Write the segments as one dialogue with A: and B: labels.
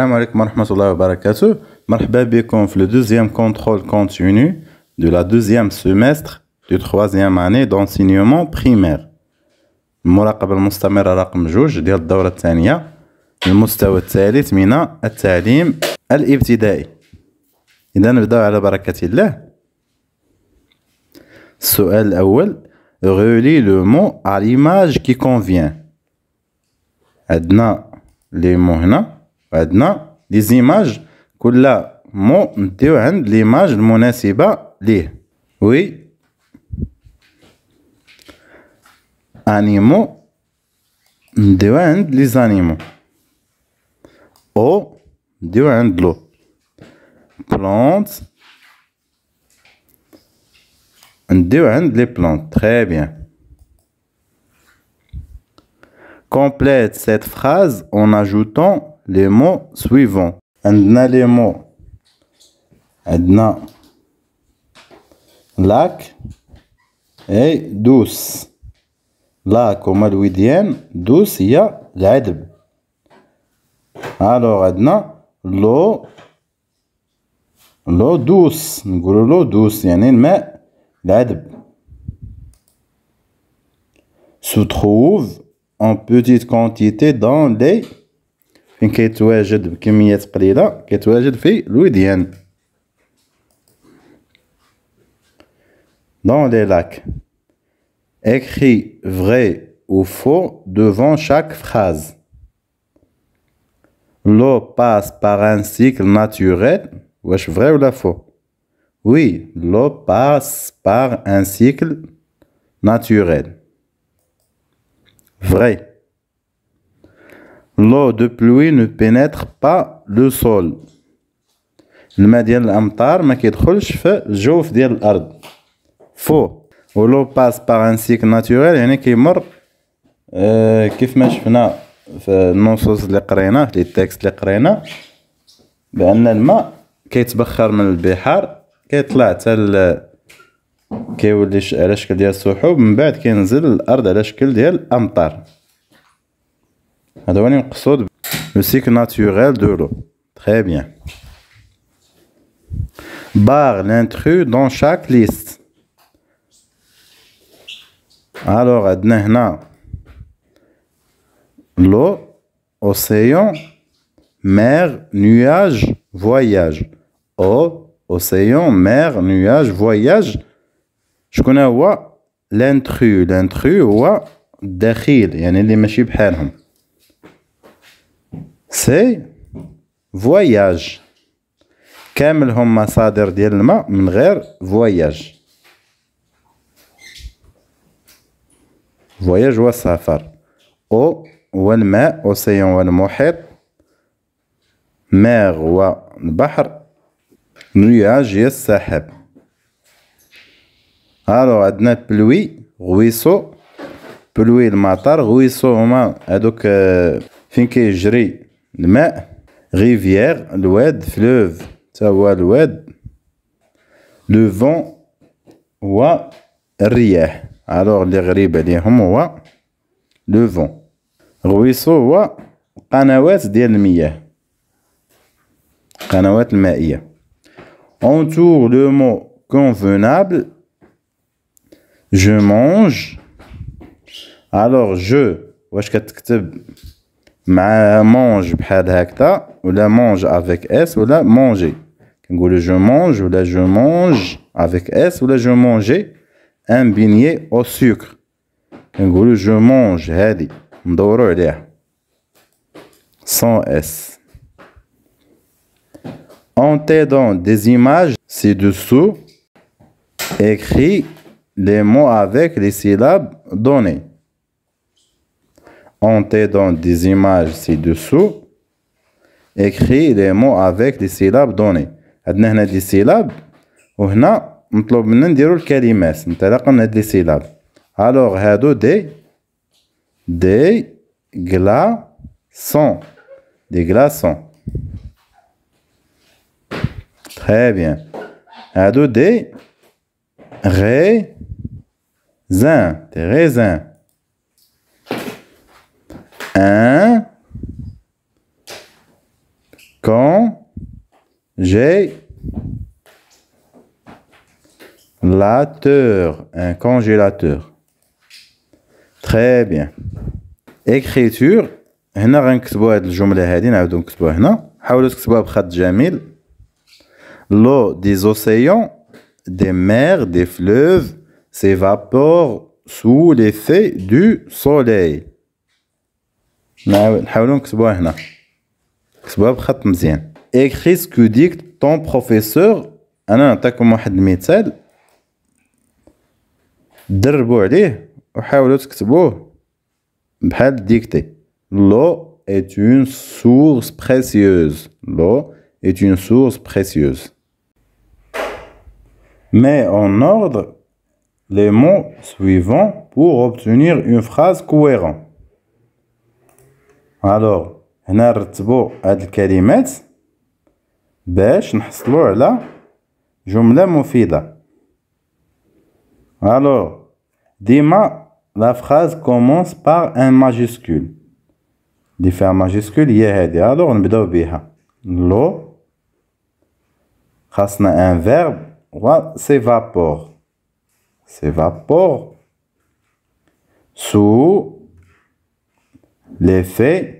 A: السلام عليكم ورحمة الله وبركاته مرحبا بكم في لو دوزيام كونترول كونتيني دو لا دوزيام سيمستر دو تخوازيام اني دونسينيومون بريمير المراقبة المستمرة رقم جوج ديال الدورة الثانية المستوى الثالث من التعليم الابتدائي إذا نبدأ على بركة الله السؤال الأول غولي لو مو à ليماج كي convient عندنا لي مو هنا Maintenant, les images. que la Devant l'image la plus appropriée. Oui. Animaux. Devant hein, les animaux. Ou devant les plantes. Hein, les plantes. Très bien. Complète cette phrase en ajoutant les mots suivants a les mots a lac et douce lac au malouidien douce il y a l'aide. alors عندنا l'eau l'eau douce dit l'eau douce une mais se trouve en petite quantité dans les فين dans les lacs écris vrai ou faux devant chaque phrase l'eau passe par un cycle naturel واش vrai ou la faux oui l'eau passe par un cycle naturel vrai L'eau de pluie ne pénètre pas le sol. الماء ديال الامطار ما كيدخلش في الجوف ديال الارض فو و لو باس باغ ان سيك ناتوريل يعني كيمر كيف ما شفنا في النصوص اللي قرينا في التكست اللي قرينا بان الماء كيتبخر من البحار كيطلع حتى كيولي على شكل ديال السحب من بعد كينزل الارض على شكل ديال الامطار Le cycle naturel de l'eau. Très bien. Barre l'intrus dans chaque liste. Alors, l'eau, océan, mer, nuage, voyage. Eau, océan, mer, nuage, voyage. Je connais l'intrus. L'intrus est de Khil. Il y a des سي فواياج كامل هم مصادر ديال الماء من غير فواياج فواياج هو السفر او هو الماء اوسيون هو المحيط ماغ هو البحر نياج هي السحاب الو عندنا بلوي غويسو بلوي المطر غويسو هما هادوك فين كيجري Mais rivière l'oued fleuve ça voile oued le vent oua ria alors les rives et les hum le vent ruisseau oua canaouette d'elle m'y est canaouette mais il ya entour le mot convenable je mange alors je vois ce que tu Mange, prends un gâteau. la mange avec s? Où la mangez? Quand je mange, où là je mange avec s? Où là je mange un beignet au sucre? Quand je mange, heady. D'abord, là, sans s. Entaient dans des images ci-dessous, écris les mots avec les syllabes données te dans des images ci-dessous. Écris les mots avec des syllabes données. Nous des syllabes. Et nous avons des syllabes. Nous avons des syllabes. Alors, nous D, des, glaçons. Des glaçons. Très bien. Nous D, des raisins. Des raisins. quand j'ai lateur, un congélateur. Très bien. Écriture. هنا غنكتبوا هاد الجملة هادي نعاودو نكتبوها هنا حاولوا تكتبوها بخط جميل L'eau des océans, des mers, des fleuves s'évapore sous l'effet du soleil. on va l'écrire هنا Écris ce que dicte ton professeur. أنا نعطيكم واحد المثال دربوا عليه وحاولوا تكتبوه بحال ديكتي L'eau est une source précieuse. L'eau est une source précieuse. Mets en ordre les mots suivants pour obtenir une phrase cohérente. Alors, هنا نرتبو هاد الكلمات باش نحصلو على جملة مفيدة الو ديما لا فراز كومونس بار ان ماجيسكول دي فيها ماجيسكول هي هادي الو نبداو بيها لو خاصنا ان فيرب و سيفابور s'évapore sous l'effet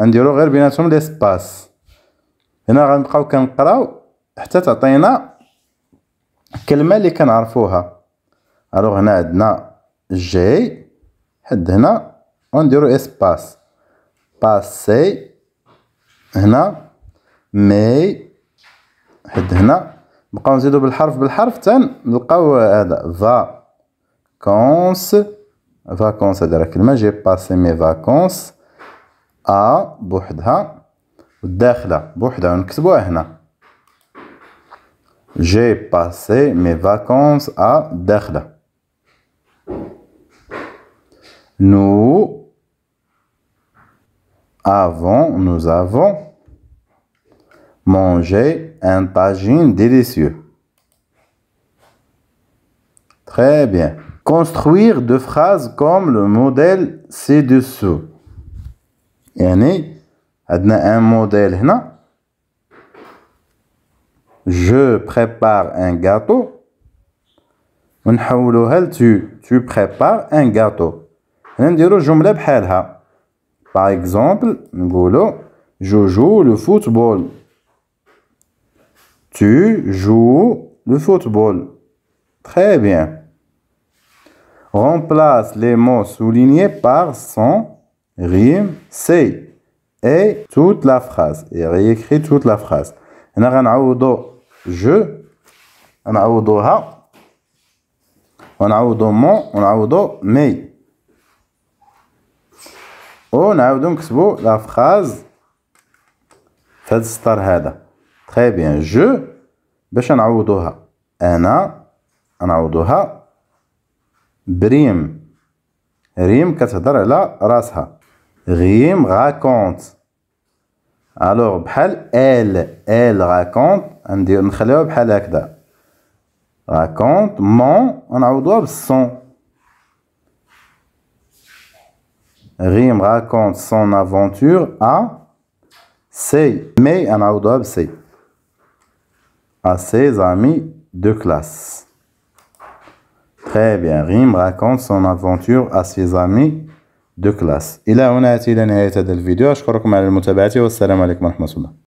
A: غنديرو غير بيناتهم ليسباس هنا غنبقاو كنقراو حتى تعطينا كلمه اللي كنعرفوها الوغ هنا عندنا جي حد هنا ونديرو اسباس باسي هنا مي حد هنا نبقاو نزيدو بالحرف بالحرف حتى نلقاو هذا فا كونس فاكونس هذا راه كلمه جي باسي مي فاكونس A بوحدها J'ai passé mes vacances à Dakhla. Nous avons, nous avons mangé un pagine délicieux. Très bien. Construire deux phrases comme le modèle ci-dessous. Et a un modèle Je prépare un gâteau. tu tu prépares un gâteau. Nandiro jumleb Par exemple, n'golo, je joue le football. Tu joues le football. Très bien. Remplace les mots soulignés par son. غيم سي اي توت لا فراز اي ريكري توت لا فراز هنا غنعوضو جو غنعوضوها ونعوضو مون ونعوضو مي ونعاودو نكتبو لا فراز في هذا السطر هذا تري بيان جو باش نعوضوها انا نعوضوها بريم ريم كتهضر على راسها Rim raconte. Alors, elle, elle raconte. On dit, on bhal Raconte, mon, on a son. Rim raconte son aventure à mais on a À ses amis de classe. Très bien. Rim raconte son aventure à ses amis دو كلاس إلى هنا يأتي إلى نهاية هذا الفيديو أشكركم على المتابعة والسلام عليكم ورحمة الله